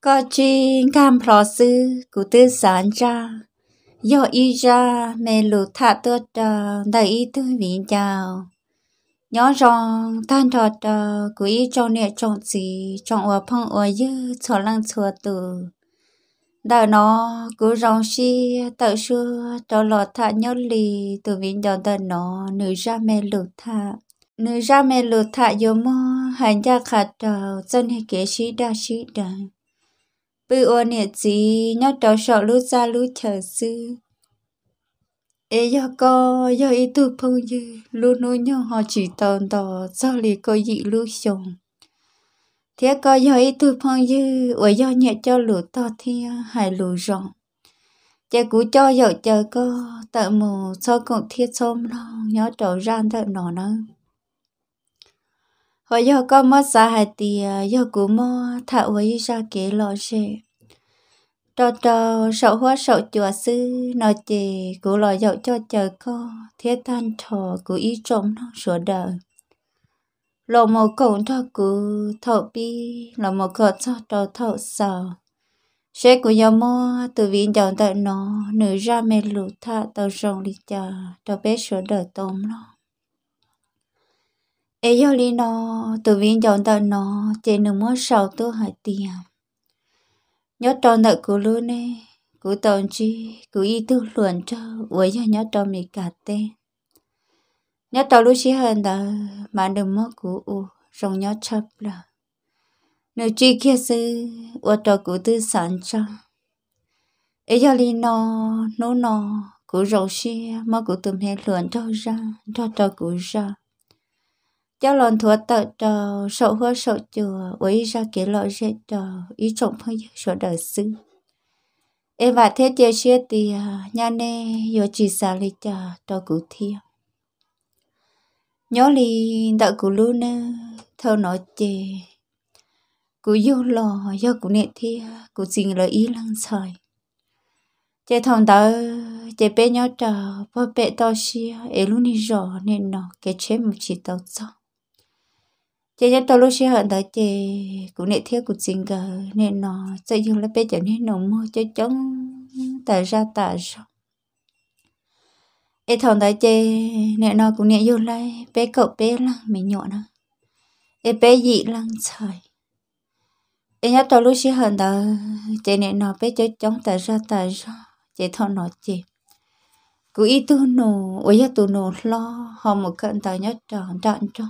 có chi cam phò sư cụ tư sản cha do y ra mê lụ thả tơ trà đầy y tư vị chào nhỏ rong tan trò trà cụ y cho nẹ chọn gì chọn ở phong ở dư cho lăng chùa tử đời nó cứ rong si tự xưa cho lọ thả nhớ lì từ vị đòn đời nó nữ ra mê lụ thả nữ ra mê lụ thả yo mơ hành gia khả trào chân hay kế sĩ đa sĩ đời bư ô nè chí nhắc cháu sợ lú ra lú chờ sư ê yo co yo ý tu phong dư lú nô nhau họ chỉ tòn tò do lì cô dị lú sùng thế có yo ý tu phong dư ở yo nhẹ cho lũ to thia hải lũ rộng chè cú cho yo chờ co tợ mù so cũng thiết xôm lo nhớ cháu ran tợ nọ nữa họ giờ có mất xa hay thì giờ cũng mơ thà với ra kế lo xe trò trò sậu hoa sậu chùa sư nói chề cụ lo dậu cho chờ co thế than trò cụ ý trộm nó sửa đời lộ một cổng cho cụ thọ bi lộ một cổ cho trò thọ sợ sẽ của giờ mơ từ vì dọn tại nó nửa ra mê lụt thạ tàu sông đi chờ trò bé sửa đời tôm nó ấy giờ li nó từ viên chọn tờ nó chỉ nửa mua sầu tôi hỏi tiền nhớ tròn tờ cứ luôn nè cứ tồn chi cứ y tư luận cho với giờ nhớ tròn mì cả tên nhớ tròn lúc chỉ hơn tờ mà đừng mất cứ u rồng nhớ chấp là nửa chi kia sư u tròn cứ tư sản cho ấy giờ li nó nó nó cứ rồng xia mà cứ tìm hết luận cho ra cho tròn cứ ra cho lần thua tự cho sổ hoa sổ chùa với ra kỷ lọ sẽ trò ý trọng phong dự sổ đời xứ em và thế chia sẻ thì à, nhà nè yo chỉ xả lý cho trò cụ thiên nhớ lì đợi cụ lưu nè thơ nói chè cụ yêu lò do cụ nệ thi cụ xin lời ý lăng sỏi chè thòng tớ chè bé nhớ trò bơ bé tao ế elu ni rõ nên nọ cái chế một chỉ tao sao chị cho tôi lúc xưa hận tới chị cũng nệ thiết cũng xin gờ nên nó sẽ dùng là bây giờ nên nó mua cho chống tại ra tại sao ít thằng tới chị nên nó cũng nệ dùng lại bé cậu bé là mình nhọn nó ít bé dị lăng trời ít nhớ tôi lúc xưa hận tới chị nên nó bé cho chống tại ra tại sao chị thằng nó chị cứ ít tu nổ ôi giờ tu nổ lo họ một cận tới nhất tròn trọn tròn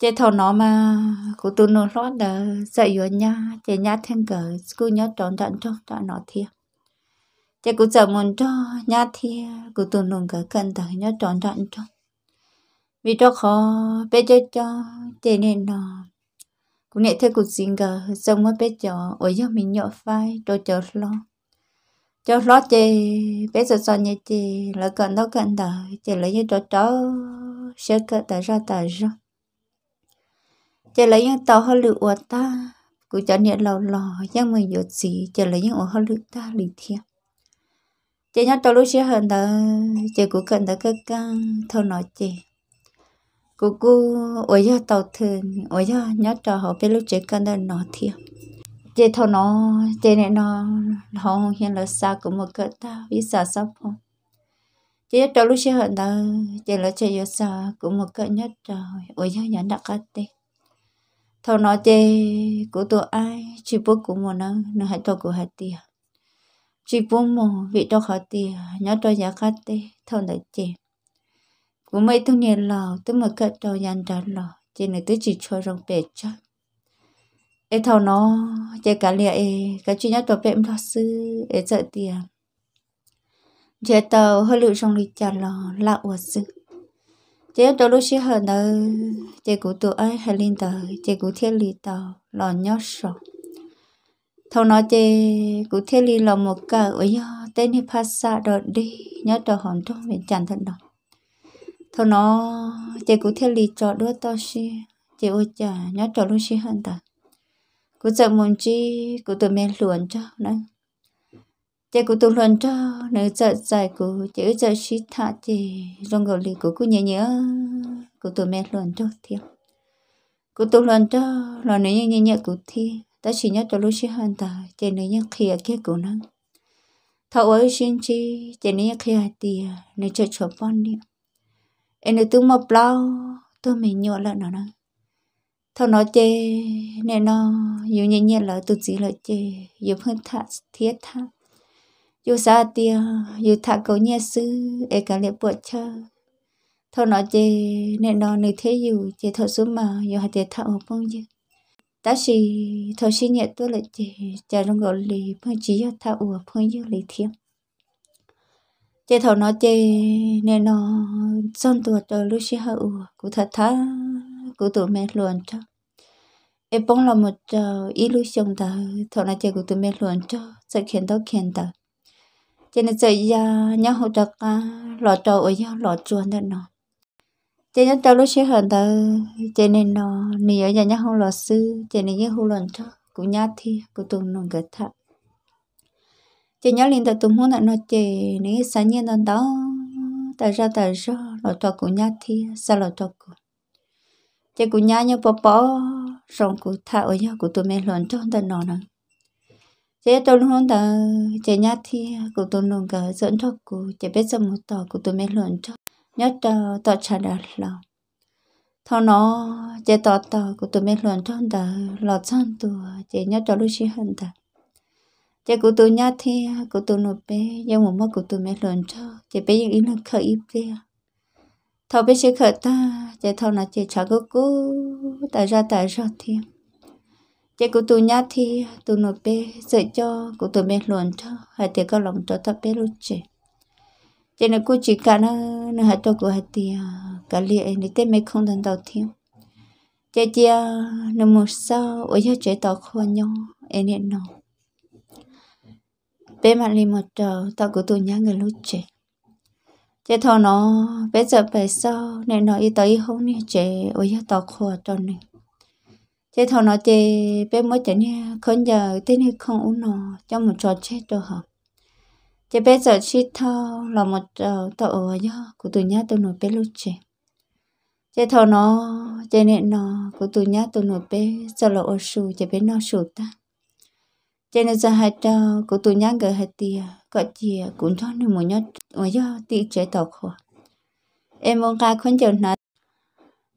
chế thầu nó mà cô tu nó lót là dạy yo nhà chế nhà thêm cỡ cứ nhớ chọn chọn cho cho nó thiệt chế cứ sợ muốn cho nhà thiệt cô tu nó cỡ cần tờ nhớ chọn chọn cho vì cho khó biết cho cho chế nên nó cũng nhẹ thế cô xin cỡ xong mới biết cho ở giờ mình nhọ phai cho chờ lo cho lo chế biết sợ sợ nhẹ chế là cần đó cần tờ chế lấy cho cho sẽ cỡ tờ ra tờ ra chỉ lấy những tàu hơi lựu ở ta cứ cho nhẹ lò lò nhưng mình dột gì chỉ lấy những ổ hơi lựu ta lì thiệt chỉ nhớ tàu lúc xưa hơn đó chỉ cũng cần đó các căng thôi nói chị cô cô ở nhà tàu thường ở nhà nhớ trò họ biết lúc chỉ cần đó nói thiệt chị thâu nó chị này nó họ hiện là xa cũng một cỡ ta biết xa sắp không Chỉ nhất trò lúc xưa hơn đó chỉ là chỉ yêu xa cũng một cỡ nhất trò ôi nhà nhớ đã cắt đi thôi nói chê của tôi ai chỉ bố của một nó nó hãy cho của hai tiền chỉ bố một vị cho khó tiền nhớ cho giá khát tê thôi lại chê của mấy thông niên lò tôi mở cửa cho dàn trả lò chỉ này tôi chỉ cho rong bể chắc ê thâu nó chơi cả lìa ê cả chuyện nhớ cho bệm lo sư ê sợ tiền chế tàu hơi lựu trong lịch trả lò lạ ủa sư chế đôi lúc xưa hơn là chế của tụi ấy hay linh tờ chế của thiên lý tờ lò nhớ sọ thầu nói chế của thiên lý là một cái ấy tên hi phát xa đợt đi nhớ đợt hòn trong miền chẳng thật đó thầu nó chế của thiên lý cho đứa to xí chế ôi chả nhớ đợt lúc xưa hơn tờ của giờ muốn chi của tụi mẹ luận cho nữa chị cụ tu luận cho nữ trợ dài cụ chữ trợ sĩ thả chị rong gầu lì cụ cụ nhớ nhớ cụ tu mẹ luận cho thiệt cụ tu luận cho là nữ nhớ nhớ cụ thi ta chỉ nhớ cho lúc sĩ hàn ta chị nữ nhớ khía kia cụ năng thầu ấy xin chi chị nữ nhớ khía tiề nữ trợ cho con đi em nữ tu mập lao tôi mình nhớ lại nó năng thâu nó chê nè nó dù nhẹ nhẹ là tu chỉ là chê dù hơn thả thiết thả dù sao tiêu ờ, dù thả cầu nhà sư e cả lệ bộ cho thôi nói chê nên nó nơi thế dù chê thọ số mà dù hạt chê thọ ở bông chứ ta chỉ thọ xin nhẹ tôi lại chê chả rong gọi lì phong chỉ cho thọ ở phong dư lì thiêm chê thọ nói chê nên nó xong tuổi cho lúc xí hạ ủa cụ thật thá cụ tụi mẹ luôn cho e bông là một illusion ta thọ nói chê cụ tụi mẹ luôn cho sẽ khiến tao khiến tao cho nên giờ à, nhau hỗ trợ à, lọ trò ở nhau lọ chuồn đó nọ cho nên tao lúc xưa hơn tao cho nên nó nỉ ở nhà nhau không lọ sư cho nên nhau không lọ cho cũng nhát thi cũng tụi nó gật thà cho nhau liền tao tụi muốn là nọ chè nỉ sáng nhiên tao đó tao ra tao ra lọ trò cũng nhát thi sao lọ trò cũng cho cũng nhát nhau bỏ bỏ rong cũng thà ở nhau cũng tụi mình lọ cho tao nó nè chế tôi luôn đó chế nhát thì cụ tôi luôn cả dẫn cho cụ chế biết rằng một tờ cụ tôi mới luôn cho nhất tờ tờ trả đạt là thọ nó chế tờ tờ cụ tôi mới luôn cho đã lọt sang tù chế nhát cho lúc xí hơn đó chế cụ tôi nhát thì cụ tôi nộp bé nhưng mà mất cụ tôi mới luôn cho chế bé những ý nó khởi ít kia thọ bé sẽ khởi ta chế thọ nó chế trả cụ cụ tại ra tại ra thiên chế của tôi nhát thì tôi nộp bê sợ cho của tôi bên luận cho hai tiền cao lòng cho tập bê luôn chị chế là cô chỉ cả nó nó hai cho của hai tiền cả liền để tên mấy không thành đầu tiên chế chia à, nó một sao ở cho chế tàu khoa nhau em hiện nó bê mặt liền một trò tàu của tôi nhát người lúc chị chế thọ nó bây giờ về sao, nên nó y tới không nè chế ở cho tàu khoa cho nên chế thằng nó chế bé mới chả nha khốn giờ thế này không uống nó cho một trò chết đâu hả chế bé giờ chi thao là một ờ, trò ở nhá của tụi nhá tụi nó bé lúc trẻ chế thao nó chế nè nó của tụi nhá tụi nó bé giờ là ô sù chế bé nó sù ta chế nên giờ hai trò của tụi nhá gờ hai tia có chia cũng cho nên một nhát ở nhá tị chế tàu khổ em muốn cái khốn chờ nó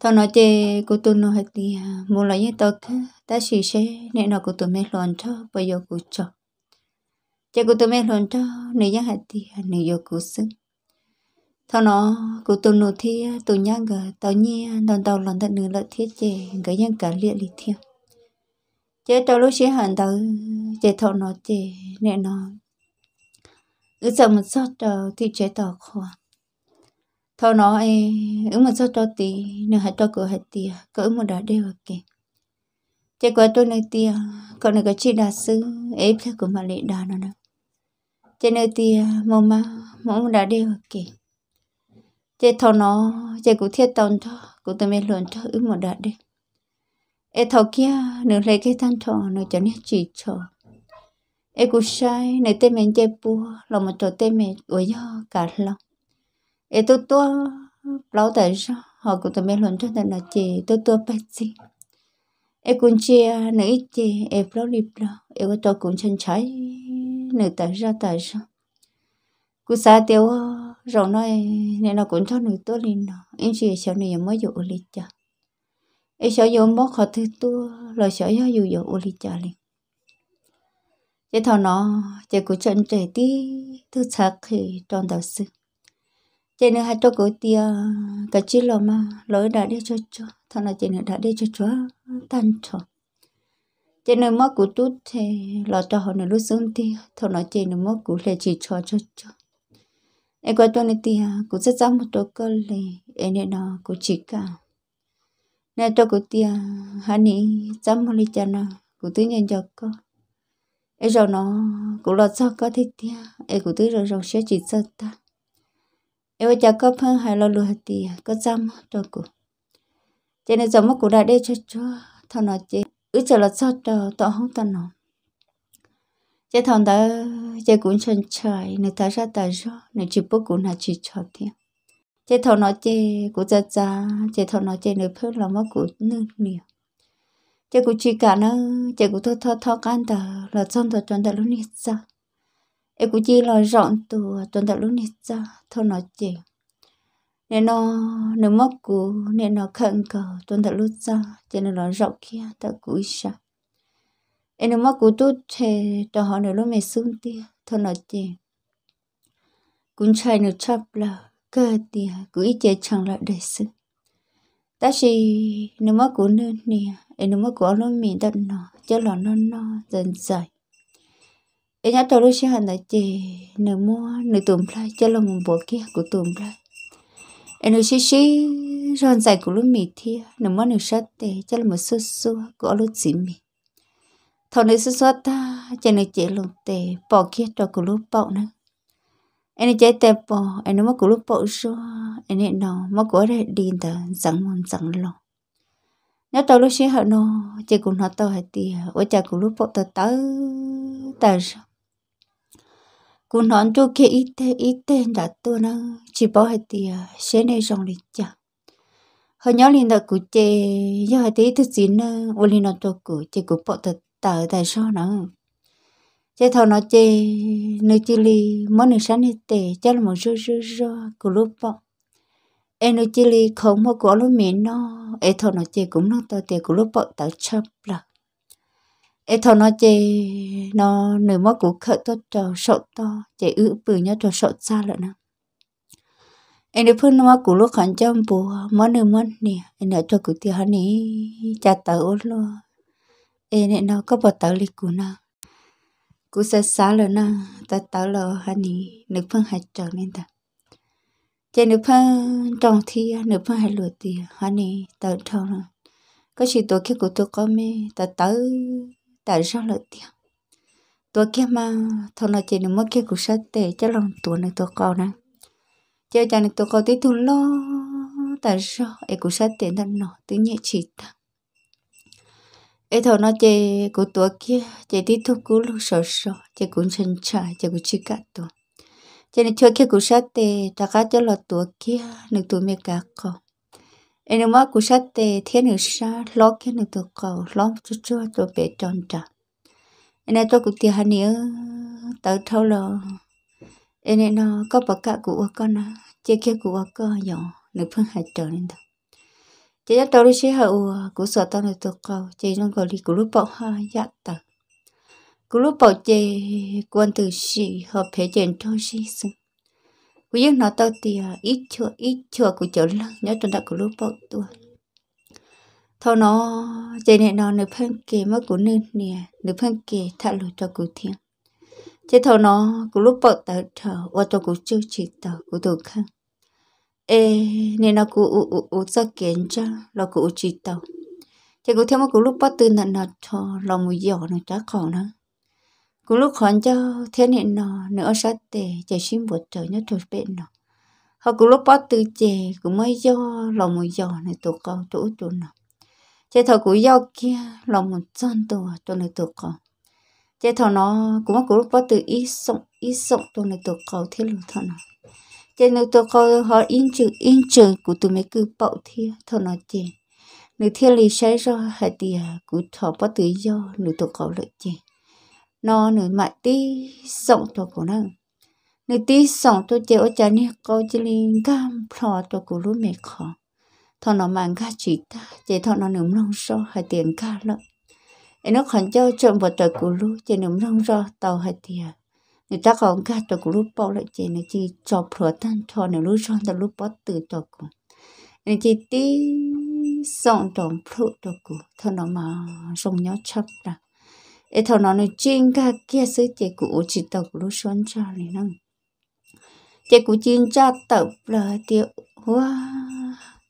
tao nói chê cô tôi nói hết đi một mua như tao thế ta chỉ sẽ nên nó cô tôi mê loạn cho bây giờ cô cho chê cô tôi mê loạn cho nếu nhắc hết đi nếu giờ cô xứng tao nó cô tôi nó thì tôi nhắc gờ tao nhi đòn tao lần tận nửa lợi thiết chê cái nhân cả liệt liệt thiêu chê tao lúc sẽ hẳn tao chê tao nó chê nên nó ư sợ một sót thì chế tao khoan thọ nó ấy ứng một sao cho tí nửa hạt cho cửa hạt tia cỡ một đã đeo kì thế quá tôi nơi tia còn nơi có chi đà sư ấy thế của mà lệ đà nó nè thế nơi tia tì mồ mỗi một đã đeo kì thế thọ nó thế cũng thiết tông cho cũng tôi mới luận cho ứng một đã đeo ấy thọ kia nửa lấy cái thang thò nửa cho nên chỉ cho ấy cũng sai nơi tên mình chơi bùa lòng một chỗ tên mình của do cả lòng e tôi tu lâu tới họ cũng tụi mê luận cho nên là chị tôi tu bách gì e cũng chia nữ chị e lâu lịp lâu e có tôi cũng chân trái nữ tới ra tại sao? cũng xa tiêu rồi nói nên là cũng cho nữ tu lên nó em chị sau này mới dụ lịch cho e sau dụ mất họ thứ tu rồi sau dụ dụ lịch cho liền thế thằng nó chỉ cũng chân trẻ tí thứ sắc thì tròn đầu sư chị nữa hai cho cổ tia cả chi lò mà lỗi đã đi cho cho thằng nào chị nữa đã đi cho cho tan cho chị nữa mất của tút thì lò cho họ nữa lúc sớm thì thằng nào chị nữa mất của lệ chỉ cho cho cho em coi cho này thì à, cũng rất dám một đôi cơ lệ em nên nó cũng chỉ cả nên cho cổ tia hai nị dám một lì chân nó cũng tự nhiên cho con em rồi nó cũng lo cho có thế tia em cũng tự rồi rồi sẽ chỉ cho ta nếu cha có phong hay lo lu lừa thì có dám cho cụ cho nên giống cụ đã để cho cho thọ nó chế ứ chờ là sao chờ tọ không tao nó chế thằng đó chế cũng chân trời nên ta ra ta cho, nên chỉ bố cụ là chỉ cho thiên chế thằng nó chế cụ cha cha chế thằng nó chế nên phương là mất cụ nương nhiều chế cụ chỉ cả nó chế cụ thọ thọ thọ can tờ lo trong thọ tròn ta luôn đi sao em cũng chỉ là rọn tù tuần tập lúc này ra thôi nói chuyện nên nó nếu mất cú nên nó khẩn cầu tuần tập lúc ra cho nên nó rộng kia ta cú xa em nếu mất cú tu thì cho họ nếu lúc mẹ xuống tia thôi nói chuyện cũng chạy nếu chấp là cơ tia cú ít chế chẳng lại đời sự ta chỉ nếu mất cú nữa nè em nếu mất cú lúc mình đặt nó cho nó nó nó dần dài e nhá tàu lúc hẳn là chị nửa mua nửa tùm lại cho là một bộ kia của tùm lại em nửa xí xí ròn dài của lúc mì thia nửa mua nửa sát tê cho là một xua xua của lúc chỉ mì thầu nửa xua xua ta cho nửa chị lòng tê bỏ kia cho của lúc bậu nữa em ấy chạy tẹp bò em nó mắc của lúc bậu xua em ấy nó mắc của đấy đi ta rằng mòn rằng lòng nhớ tàu lúc xí hận nó chị cũng nó tàu hạt tìa ôi chả của lúc bậu tờ tới tờ rồi cú nón tu kia ít thế ít thế đã tu nó chỉ bảo hệ thì sẽ nên dòng lịch chả họ nhỏ liền đã cú chê do hệ thì thứ gì nữa, ôn liền nó tu cú chê cú bỏ thật tờ tại sao nó chê thầu nó chê nơi chỉ li mỗi nơi sáng hết tệ chắc là một số số số cú lúc bỏ em nơi chỉ li không mà cú lúc miệng nó em thầu nó chê cũng nó tờ tiền cú lúc bỏ tờ chấp là ế thôi nó chê nó nửa mắt của khởi tốt trò sọt to chê ư bự nhá trò sọt xa lợn à. nè em được phương nó của lúc hẳn cho bù món nửa món nè em đã cho cụ tiêu hắn nè cha tớ ôn lo em nè nó có bỏ tớ lịch của nó cụ sẽ xa lợn nè à, ta tớ lò hắn nè nửa phương hạt trở nên ta chê nửa phương trong thi nửa phương hạt lửa tiền hắn nè tớ trong có chỉ tổ khi của tôi có mê ta tớ tại rõ lợi tiền tua kia mà thằng nào chỉ nó kia cũng sát tệ cho lòng tua này tua cao nè chơi chàng này tua cao tí thua lo tại rõ ấy cũng sát tệ thân nó tí nhẹ chỉ ta ấy thằng nó chơi của tua kia chơi tí thua cũng lúc sợ sợ chơi cũng chân chạy chơi cũng chỉ cả tua cho nên chơi kia cũng sát tệ ta cá cho là tua kia nước tua mới cả không em mà cú sát tê thiên nữ sa lo cái nữ tụ cầu lo chút chút tụ bể tròn trà em này tôi cũng tiếc hắn nhớ tới thâu lo em này nó có bậc cả của con à chơi kia của con nhỏ nữ phương hải trở nên đó chỉ cho tôi đi xe hậu của sở tao nữ tụ cầu chỉ nó gọi đi cú lúc bọc ha dạ tờ cú lúc bọc chê quan từ sĩ hợp thể chuyện thôi sĩ sinh vì nó tao thì à, ít chưa ít chưa cũng chớ lắm nhớ chúng ta cũng lúc bao tuổi thôi nó chơi này nó nửa phân kề mất cũng nên nè nửa phân kề thả lùi cho cụ thiên chơi thôi nó cũng lúc bao tao thở và cho cụ chưa chỉ tao cụ tụ khăn ê nên nó cụ u u u ra kiến cho là cụ chỉ tao, chơi cụ thiên mất cũng lúc bắt từ nè nó cho lòng mùi giỏ nó trái khổ nữa cú lúc khoản cho thiên hiện nọ nữa sát tệ chạy xin bột trời nhớ thuộc bệnh nọ họ cú lúc bắt từ chè cũng mới do lòng một giò này tụ cầu tụ tụ nọ chè thọ cũng do kia lòng một chân tụ tụ này tụ cầu chè thọ nó cũng mắc cú lúc bắt từ ít sống ít sống tụ này tụ cầu thế luôn thọ nọ chè nó tụ cầu họ in chữ in chữ của tụi mấy cứ bảo thia thọ nó chè nữ thiên lý sai ra hạt tiề của thọ bắt từ do nữ tụ cầu lợi chè nó nửa mà tí sống tôi của nó nửa tí sống tôi chơi ở chỗ này câu chỉ liên cam phò tôi của lúc mẹ khó thọ nó mang cả chỉ ta chỉ thọ nó nửa lông so hai tiền cả lắm nó khẩn cho trộm vào tôi của lúc chỉ nửa lông so tàu hai tiền người ta còn cả tôi của lúc bao lại chỉ nó chỉ cho phò tan thọ nửa lúc so nửa lúc bắt từ tôi của nên chỉ tí sống tổng phụ tôi của thọ nó mà sống nhau chấp rằng e thầu nó nói chuyện ca kia sứ chế cụ chỉ tập lũ xuân cho này nè, chế cụ chuyên cho tập là tiêu hoa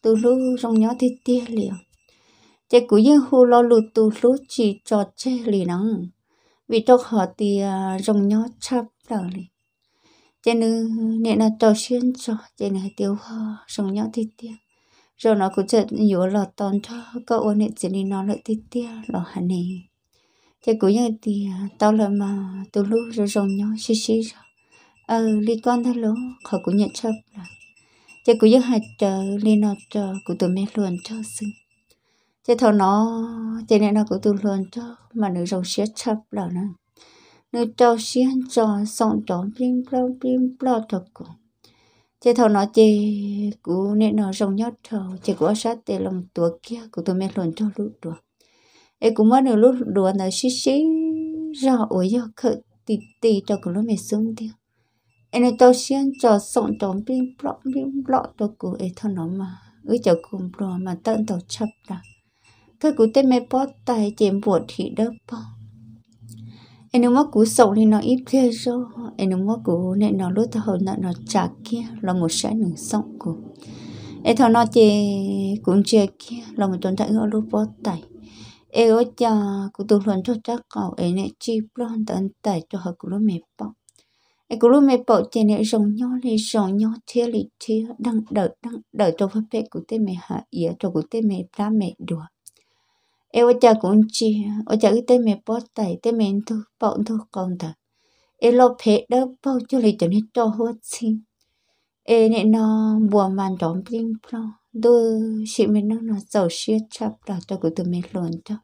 từ lúc trong nhỏ thì tia liền chế cụ yên hồ lo lụt từ lúc chỉ cho chế lì nè, vì cho họ thì trong à, nhỏ chắp là liền chế nữ nè nó cho xuyên cho chế này tiêu hoa trong nhỏ thì tia rồi nó cũng chợt nhớ là toàn cho cậu ôn nè chỉ nó lại thì tia là hà nè thế cũng như thì à, tao là mà tao lu rồi rồng nhau xí xí rồi ờ li con thôi lỗ khỏi cũng nhận chấp là thế cũng như hai chờ li nó chờ của tụi mẹ luôn cho xinh thế thằng nó thế nên nó của tụi luôn cho mà nữ rồng xí chấp là nó nữ cho xí cho xong cho bim bla bim bla thật cổ, thế thằng nó chê của nên nó rồng nhau thầu chê của sát để lòng tua kia của tụi mẹ luôn cho lúc được e cũng mất được lúc đùa nó xí xí ra ủi cho khờ tì tì cho cái lúc mẹ xuống đi e nó tao xuyên cho sống trong bình bọ bình bọ cho cụ e thằng nó mà ư cho cùng bọ mà tận tao chập đã. khờ cụ tên mẹ bỏ tay chém bột thì đỡ bỏ em nó mất cú sầu thì nó ít kia rồi em nói mất cú nên nó lúc thầu nó nó chả kia là một sẽ nửa sọng của em thầu nó chê cũng chê kia là một tuần tại ở lúc bó tay e o cha ku tu luan cho cha kau e nè chi plon tan tại cho học ku lu Bảo, ai e ku lu me pa che ne rong nyo le rong nyo che li che đang đợi đang đợi cho phép pe ku te me ha ye cho ku te me ta me do e o cha ku chi o cha te me po tai te me thu pa thu kon ta ai lo phe da Bảo cho li cho ne cho ho chi ai nè no bua man dom pling plon đôi chị mình nó nó giàu xiết chập đó cho cái tụi mình luôn cho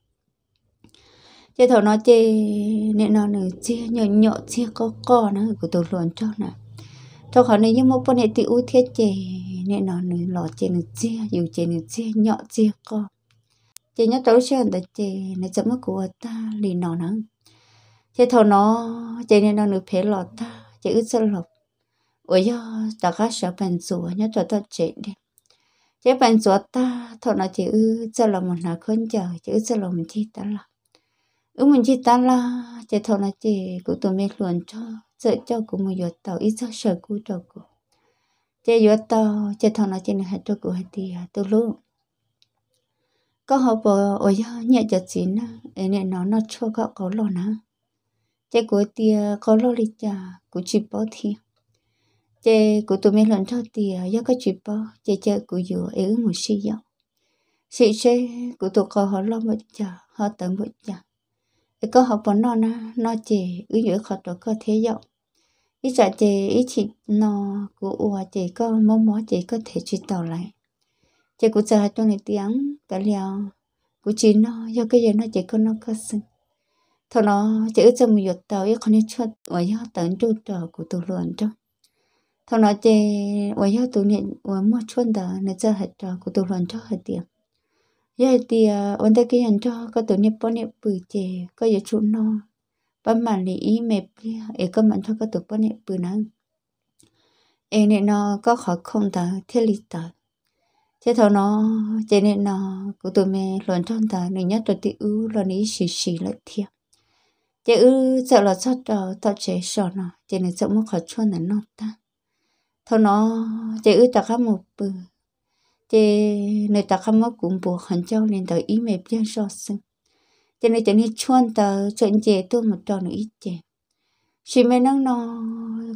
chị thầu nó chê nên nó nữa chia nhỏ nhỏ chia có co nó của tụi luôn cho nè cho khỏi này nhưng mà bọn này tự ưu thiết chê nên nó nữa lọ chê nữa chia dù chê nữa chia nhỏ chia co chê nhớ tối xuyên tới chê nó chấm của ta lì nó nó chị thầu nó chê nên nó nữa phế lọ ta chê ướt sơ lọc ủa do ta khác sợ bền rùa nhớ cho ta chê đi chế bên chỗ ta thôi nó chỉ ư cho là một nào khốn chờ chỉ ư cho là mình chỉ ta là ư mình chỉ ta là chế thôi nó chỉ của tụi mình luôn cho sợ cho của mình giọt tàu ít sắc sợ của cho của chế giọt tàu chế thôi nó chỉ là hạt cho của hạt thì tôi luôn có họ bỏ ở nhà nhẹ chật chín ấy nên nó nó cho có có lo nè chế của tia có lo lịch cha của chỉ bỏ thiệt chế của tụi mình lần thâu thì ờ, do cái chuyện bao chế chế của dù ấy một xí dọ xí chế của tụi con họ lo một giờ họ tận một giờ cái có họ bọn nó na nó chế ứ giữa họ tụi có thế dọ ít giờ chế ít chị nó của ua chế có mó mó chế có thể truy tàu lại chế của giờ cho này tiếng cả liều của chị nó do cái giờ nó chế có nó có sinh thôi nó chế ứ cho một giọt tàu ít con đi chuột ở do tận trụ trở của tụi luận trong thọ nó chê ở yêu tụ nè ở một chuân đó nè chơi hết trò của tụ lần cho hết tiền giờ thì vấn đề cái hành cho có tụ nè bao nè bự chê có giờ chút nó bấm mà lý mẹp ấy có mạnh cho có tụ bao nè bự năng ấy nè nó có khó không ta thiết lý ta thế thọ nó chê nè nó của tụ mẹ lần cho ta nè nhất rồi thì ưu lần ý xì xì lại thiệt chị ư sợ là sao trò tao chế sợ nó chị này sợ mất khỏi chua nè nó ta thôi nó chơi ư ta khám một bữa chị nơi ta khám mất cũng buộc hẳn Châu nên tới ý mẹp chân so sưng chơi nơi chị nên chuan tờ chuyện chị tôi một trò nữa ít chị chị mẹ nó nó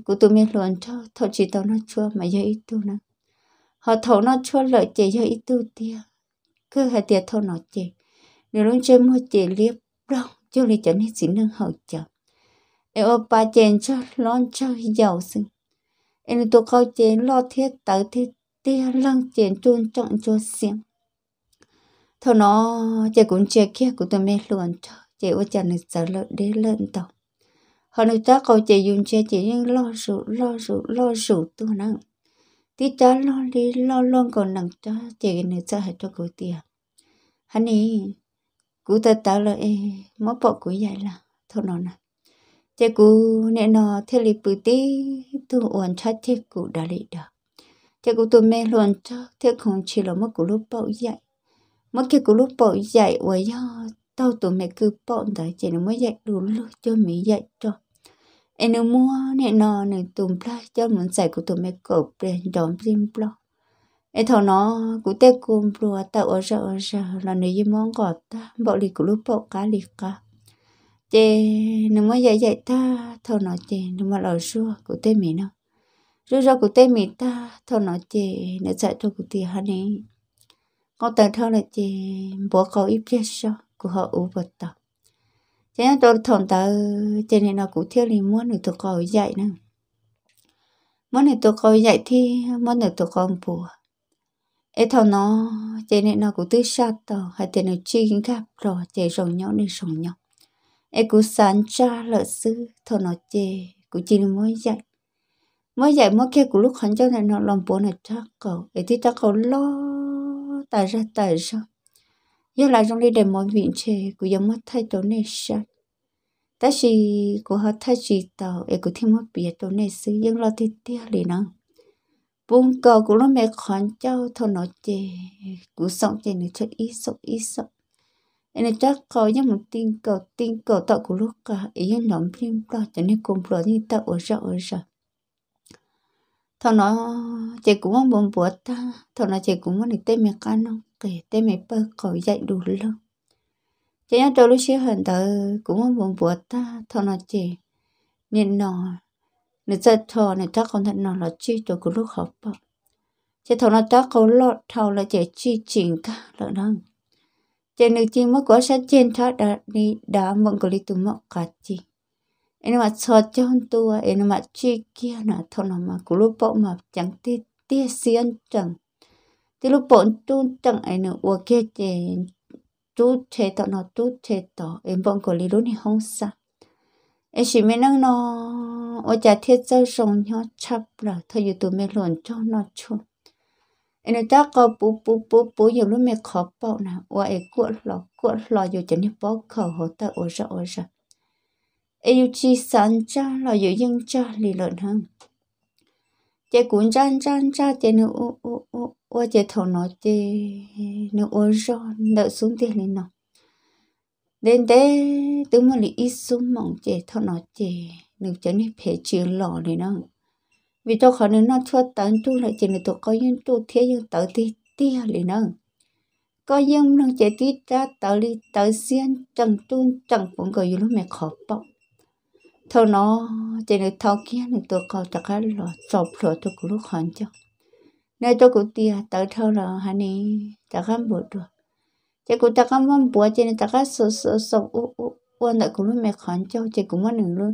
của tụi mẹ luận cho thọ chỉ tao nó chua mà giờ ít tôi nó họ thọ nó chua lợi chị giờ ít tôi tia cứ hai tia thôi nó chị nếu luôn chơi mua chị liếp đâu cho nên chị nên xin nâng hậu chồng em ba chèn cho lon cho giàu sưng em tụ cao chế lo thiết tớ thì tia lăng chiến trôn trọng cho xiêm thọ nó chế cũng chế kia của tôi mê luôn cho chế ở chân này sợ lợn đế lợn tàu họ nói ta cậu chỉ dùng chế chế nhưng lo rủ lo rủ lo rủ tôi nặng tí cha lo đi lo luôn còn nặng cho chế này sợ hết cho cậu tiền hắn ấy cụ ta ta lời mó bỏ của dạy là thọ nó nặng chế cú nè nó thiết lập bự tí tu uẩn cha thiết cú đã lì đó chế cú tu mê luận cho thiết không chỉ là mất cú lúc bậu dậy mất cái cú lúc bậu dậy uầy do tao tụi mẹ cứ bọn tới chỉ là mới dạy đủ lúc cho mẹ dạy cho em nó mua nè nó nè tụm pla cho muốn dạy của tụi mẹ cổ bền đón rim pla em thằng nó cú tê cùm plua tao ở giờ ở giờ là nơi mong gọt ta bỏ lì cú lúc bậu cá lịch cá chị nếu mà dạy dạy ta thôi nói chị nếu mà lời xưa của tê mình nó rú ra của tê mình ta thôi nói chị nếu dạy thôi của tê hắn ấy con tờ thơ là chị bố cậu ít biết sao của họ ủ vật tờ thế nên tôi thổn tờ chị này nó cũng thiếu liền muốn được tôi câu dạy nữa muốn được tôi câu dạy thì muốn được tôi cậu bùa ấy thằng nó chị nên nó cũng tư sát tờ hay tiền nó chi gặp rồi chị rồng nhỏ nên rồng nhau e cú sáng cha lợi sư thọ nó chê cú chỉ mới dạy mới dạy mới kia cú lúc hắn cho này nó lòng bố này thắc cầu e thì thắc cầu lo tại ra tại sao giờ là trong đi để mọi viện chê cú giờ mất thay tổ này sao ta chỉ cú họ thay chỉ tàu e cú thêm mất bìa tổ này sư nhưng lo thì tiếc liền nó bung cầu cú nó mẹ khán cho thọ nó chê cú sống chê nữa cho ít sống ít sống nên chắc có những một tin cờ tin cờ tạo của lúc cả à, ý nhân động phim đó cho nên cùng rồi như tạo ở rộng ở rộng thọ nó chị cũng không buồn buồn ta thọ nó chị cũng muốn để tên mẹ con không kể tên mẹ bơ cậu dạy đủ lắm chị nhớ tôi lúc xưa hiện tại cũng không buồn buồn ta thọ nó chị nên nó nên giờ thọ nên chắc không thật nó là chi tôi của lúc học bọc chị thọ nó chắc có lọt thầu là chị chi chỉnh cả lợn không mà có trên 제는 지금 거샤 젠타 다니 다먼 걸리 두마 같이 에는 막 cho 혼또와 에는 막 치기 chi kia 글로포 thôn nào mà 장 tilu bọn mà chẳng xiên chẳng, ai nữa wa kia chè tu chè tọ nó tu chè tọ em bọn cổ lý luôn không sa em chỉ mới năng nó ở nhà thiết giáo sống nhau chấp là thôi dù tụi mình luận cho nó chung anh ta có bố bố bố bố giờ lúc mẹ khó bỏ nè và ai cuộn lò cuộn lò giờ chẳng những bỏ khẩu hồ ta ôi ra ôi ra yêu chi sẵn cha lò giờ dân cha lì lợn hơn chế cuốn chan chan cha chế nữ ô ô ô ô chế thầu nó chế nữ ô ra đợi xuống tiền lên nọ, đến thế tôi muốn ít xuống mộng chế thầu nói chế nữ chẳng những phải chịu lò lên nó vì tôi khó nên nó thua tận tu lại chỉ là tôi có những tu thế những tự tí tí lì nâng có những nâng chế tí ra tự lì tự xiên trần tu trần cũng gọi như lúc mẹ khó bọc thâu nó chỉ là thâu kia là tôi có tất cả là sọp rồi tôi cũng lúc hoàn chắc nên tôi cũng tia tự thâu là hắn ấy tất cả bộ được chỉ cũng tất cả mong bùa chỉ là tất cả sọp sọp sọp u u u lại cũng lúc mẹ khó chắc chỉ cũng mất nữa luôn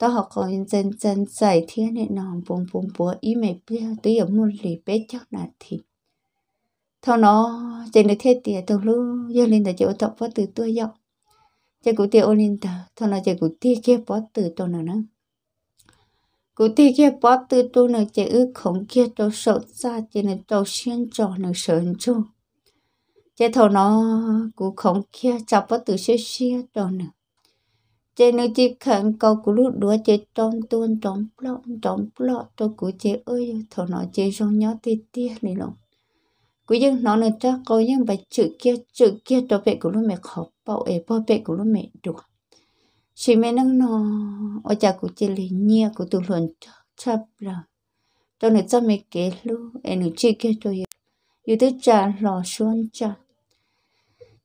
ta học có in chân chân giải thiên này nọ bùng bùng bùa ý mày bia tí ở muốn lì bế chắc là thì thao nó trên được thế tiệt tàu lú giờ lên ta chịu tập từ tôi dọc chơi cụ tiệt lên ta thao nó chơi cụ tiệt kia bỏ từ tôi nữa nữa cụ tiệt kia bỏ từ tôi nữa chơi ư khổng kia tôi sợ ra trên là tôi xuyên trò nữa sợ chung chơi thao nó cụ khổng kia chọc bỏ từ xuyên xuyên trò nữa chế nó chỉ khẩn câu của lúc đó chế trong tuôn trong plọ trong plọ tôi cứ chế ơi thọ nó chế rong nhó tê tê này lòng cứ dân nó nên cho cô dân bài chữ kia chữ kia cho bé của lúc mẹ khó bảo ấy bảo bé của lúc mẹ được chỉ mẹ nó nó ở nhà của chế lấy nhia của tụi luận chấp là cho nên cho mẹ kể luôn em chỉ kia tôi yêu yêu tới trả lò xuân trả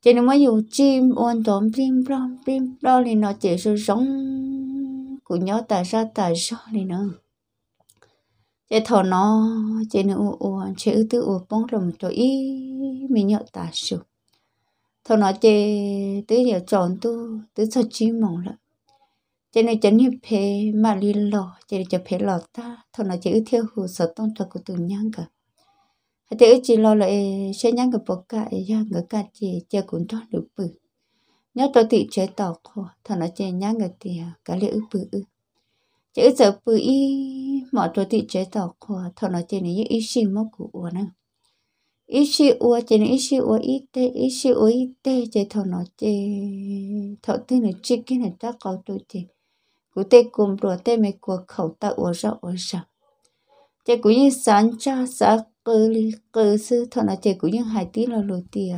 chỉ nên mới dùng chim ôn tóm chim plom chim đó thì nó chỉ sự sống của nhớ tại sao tại sao thì nó chế thọ nó chế nó u u chế ư tư u bóng rồi cho ý mình nhớ tại sao thọ nó chế tứ giờ chọn tu tứ sao chim mong lắm chế nó chỉ như phê mà li lò chỉ cho phê lò ta thọ nó chế ưu theo hồ sợ tông cho của tự nhang cả thế chỉ lo lại sẽ nhắn người bố cả do người cả chị chơi cũng thoát được bự nhớ tôi thì chế tỏ kho thằng nó chơi nhắn người thì à, cả lễ ư bự ư chế giờ bự y mọi tôi thì chế tỏ kho thằng nó chơi này ít xin mất của uo nè ít xin uo chơi này ít xin uo ít tê ít xin uo ít tê chơi thằng nó chơi thằng thứ này chỉ cái này ta có tôi chơi cụ tê cùng rồi tê mày của khẩu ta uo ra uo ra chơi cũng như sáng cha sáng cơ li cơ sư thọ là trẻ của những hải tí là lối tìa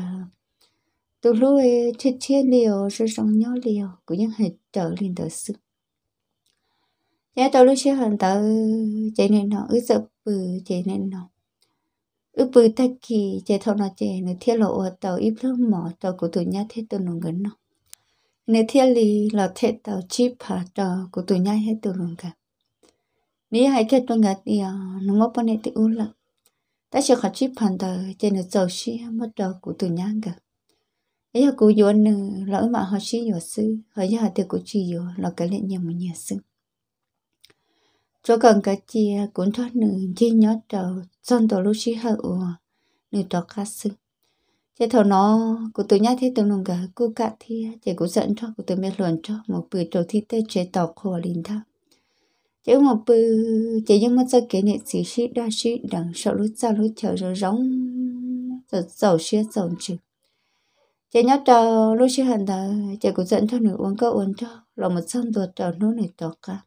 tôi lúc ấy chết chết liều rồi sống nhau liều của những hải trở lên đời sư giá tôi lúc sẽ hẳn tao chạy nên nó ứ sợ bự chạy nên nó ứ bự ta kỳ chạy thọ nó chạy nó thiết lộ tao ít lớp mỏ tao của tụi nhá thế tôi nó gần nó nếu thiết lý là thế tao chip hả trò của tụi nhá hết tôi nó gần nếu hai kết tôi ngặt đi à nó ngốc bao nhiêu tụi u lắm ta sẽ khát chip hẳn tờ trên là dầu xí mất đầu của từ nhang cả ấy là của vua nữ lỡ mà họ xí vua sư họ giờ họ từ của chị vua là cái lệnh nhà một nhà sư cho cần cái chi cũng thoát nữ chia nhớ đầu son tổ lúc xí hở ủa nữ tỏ cá sư thế thầu nó của từ nhang thế từ nông cả cô cả thì chỉ của dẫn cho của từ mẹ luận cho một bữa trầu thi tê chế tỏ khổ linh thao chứ một bự chỉ nhưng mà cho cái này chỉ xí đa xí đằng sau lúc sau lúc chờ rồi rong, rồi dầu xí dầu chứ chỉ nhớ chờ lúc xí hành ta chỉ cũng dẫn cho nữ uống cơ uống cho là một xong tuột chờ nấu này tọt cả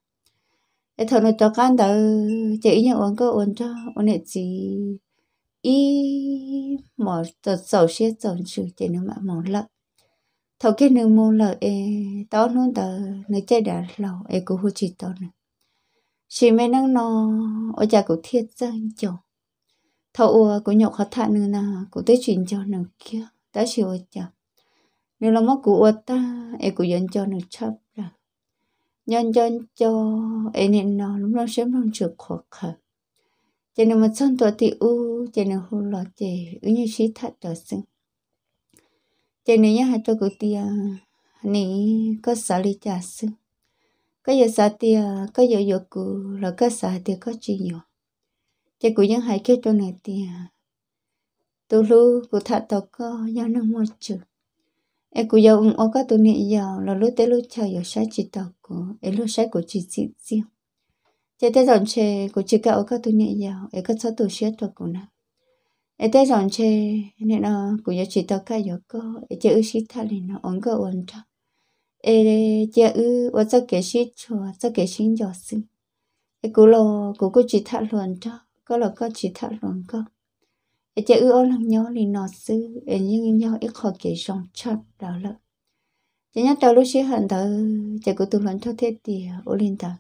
cái thằng này tọt cả ta chỉ nhớ uống cơ uống cho uống này chỉ ý mở rồi dầu xí dầu chứ chỉ nó mà mở lợn thầu cái nương mua lợn, e tao nó tờ nó chơi đã lâu e cũng hút chỉ tao nữa chỉ mấy năng nó ở nhà của thiết giang chồng thầu của nhậu khó thản nữa là của tới chuyện cho nàng kia đã chịu ở nhà nếu là mất của ta ấy của dân cho nàng chấp là nhân cho cho ấy nên nó lúc nào sớm đang trượt khó khăn cho nên một sân tuổi thì u cho nên hồ lọ chè ứng như trí thật đó sinh cho nên nhá hai tôi của tia nỉ có xử lý trả sinh cái giờ sợ thì cái giờ giờ cụ là cái sa thì có chi nhiều cái cụ những hay cái chỗ này thì tôi lu cụ thà tao có nhau nó mua chữ, em cụ giờ ông ông có tụi này giờ là lúc tới lúc chờ giờ sai chỉ tao cụ em lúc sai cụ chỉ chỉ riêng cái tới dọn chè cụ chỉ cái ông có tụi này giờ em có sao tụi xét tao cụ nè em tới dọn chè nên là cụ giờ chỉ tao cái giờ có em chỉ ước sĩ thà lên nó ông có ổn chắc ê giờ ư vợ cho kể sĩ cho cho kể sĩ nhỏ sư ê cú lò cú có chỉ thạ luận cho có lò có chỉ thạ luận có ê giờ ư ô lòng nhỏ thì nọ sư ê nhưng nhỏ ít khó kể sòng chót đó lợ chỉ nhắc đầu lúc sĩ hận thở chỉ cú tu luận cho thế thì ô linh thở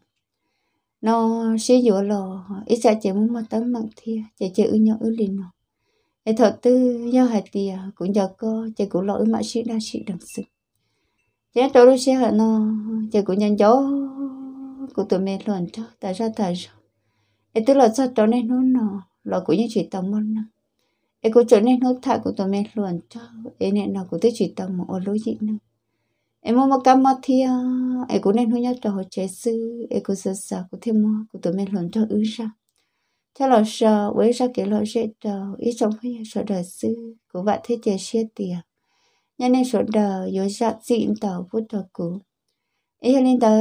nó sĩ dụ lò ít sợ chỉ muốn mà tấm mặt thia chỉ chỉ ư nhỏ ư linh nọ ê thọ tư do hạt tìa cũng giờ có chỉ cú lò mà sĩ đa sĩ đằng sư chế chỗ lúc xe hận nó chỉ cũng nhân chỗ của tụi mình luôn cho tại sao tại sao ấy tức là sao chỗ này nó nó là cũng như chỉ tâm môn nó ấy cũng chỗ này nó thả của tụi mình luôn cho ấy nên nó cũng tới chỉ tâm một lối gì nữa em muốn một cam mà thì ấy cũng nên hướng nhất cho họ chế sư ấy cũng sợ sợ của thêm mua của tụi mình luôn cho ứ ra cho là sợ với ra cái loại sẽ cho ít trong phải sợ đời sư của bạn thế chế xe tiền nhân nên số đờ yếu dạ dịn tàu vô tờ cũ ấy nên tờ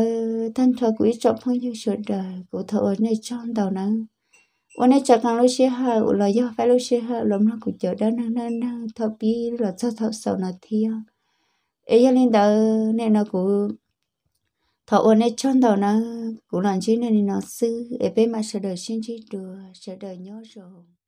thân thờ của ít trọng phong như số đờ của thờ ở nơi trong tàu nắng ở nơi chợ càng lúc xưa hờ ở lời do phải lối xưa hờ lắm nó cũng chờ đó nắng nắng nắng thọ bi là cho thọ sầu nó thiêu ấy nên tờ nên nó cũng thọ ở nơi trong tàu nắng cũng làm chuyện nên nó sư ở bên mà sợ đời xin chỉ đùa sợ đời nhớ rồi